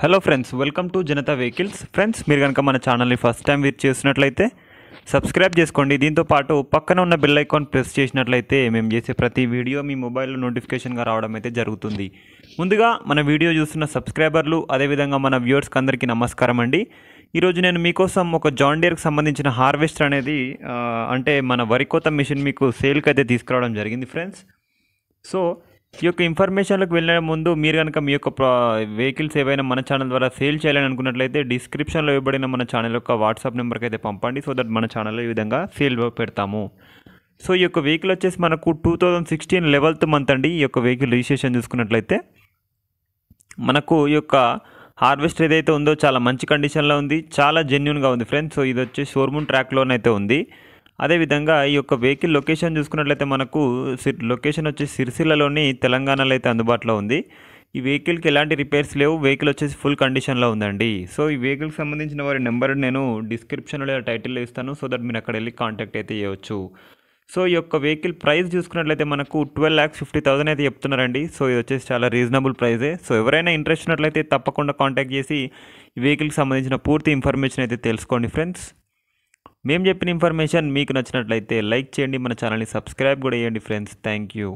hello friends welcome to Janata vehicles friends మీరు కనుక మన ఛానల్ని ఫస్ట్ టైం వీచ్ చేసినట్లయితే సబ్స్క్రైబ్ చేసుకోండి దీంతో పాటు పక్కన ఉన్న బెల్ ఐకాన్ ప్రెస్ చేసినట్లయితే మేము చేసే ప్రతి వీడియో మీ మొబైల్లో నోటిఫికేషన్గా రావడం అయితే జరుగుతుంది ముందుగా మన వీడియో చూస్తున్న సబ్స్క్రైబర్లు అదేవిధంగా మన వ్యూవర్స్కి అందరికీ నమస్కారం అండి ఈరోజు నేను మీకోసం ఒక జాన్ డియర్కి సంబంధించిన హార్వెస్టర్ అనేది అంటే మన వరికోత మిషన్ మీకు సేల్కి అయితే తీసుకురావడం జరిగింది ఫ్రెండ్స్ సో ఈ యొక్క ఇన్ఫర్మేషన్లకు వెళ్ళిన ముందు మీరు కనుక మీ యొక్క వెహికల్స్ ఏవైనా మన ఛానల్ ద్వారా సేల్ చేయాలని అనుకున్నట్లయితే డిస్క్రిప్షన్లో ఇవ్వబడిన మన ఛానల్ యొక్క వాట్సాప్ నెంబర్కి అయితే పంపండి సో దట్ మన ఛానల్లో ఈ విధంగా సేల్ పెడతాము సో ఈ యొక్క వెహికల్ వచ్చేసి మనకు two thousand sixteen eleventh month అండి ఈ యొక్క వెహికల్ రిజిస్ట్రేషన్ చూసుకున్నట్లయితే మనకు ఈ యొక్క హార్వెస్ట్ ఏదైతే ఉందో చాలా మంచి కండిషన్లో ఉంది చాలా జెన్యున్గా ఉంది ఫ్రెండ్స్ సో ఇది వచ్చి షోర్మూన్ ట్రాక్లోనైతే ఉంది అదేవిధంగా ఈ యొక్క వెహికల్ లొకేషన్ చూసుకున్నట్లయితే మనకు లొకేషన్ వచ్చి సిరిసిల్లలోని తెలంగాణలో అయితే అందుబాటులో ఉంది ఈ వెహికల్కి ఎలాంటి రిపేర్స్ లేవు వెహికల్ వచ్చేసి ఫుల్ కండిషన్లో ఉందండి సో ఈ వెహికల్కి సంబంధించిన వారి నెంబర్ నేను డిస్క్రిప్షన్లో లేదా టైటిల్లో ఇస్తాను సో దట్ మీరు అక్కడ వెళ్ళి కాంటాక్ట్ అయితే చేయవచ్చు సో ఈ యొక్క వెహికల్ ప్రైస్ చూసుకున్నట్లయితే మనకు ట్వెల్వ్ ల్యాక్స్ ఫిఫ్టీ థౌసండ్ అయితే చెప్తున్నారండి సో ఇది వచ్చేసి చాలా రీజనబుల్ ప్రైజే సో ఎవరైనా ఇంట్రెస్ట్ ఉన్నట్లయితే తప్పకుండా కాంటాక్ట్ చేసి ఈ వెహికల్కి సంబంధించిన పూర్తి ఇన్ఫర్మేషన్ అయితే తెలుసుకోండి ఫ్రెండ్స్ మేము చెప్పిన ఇన్ఫర్మేషన్ మీకు నచ్చినట్లయితే లైక్ చేయండి మన ఛానల్ని సబ్స్క్రైబ్ కూడా చేయండి ఫ్రెండ్స్ థ్యాంక్ యూ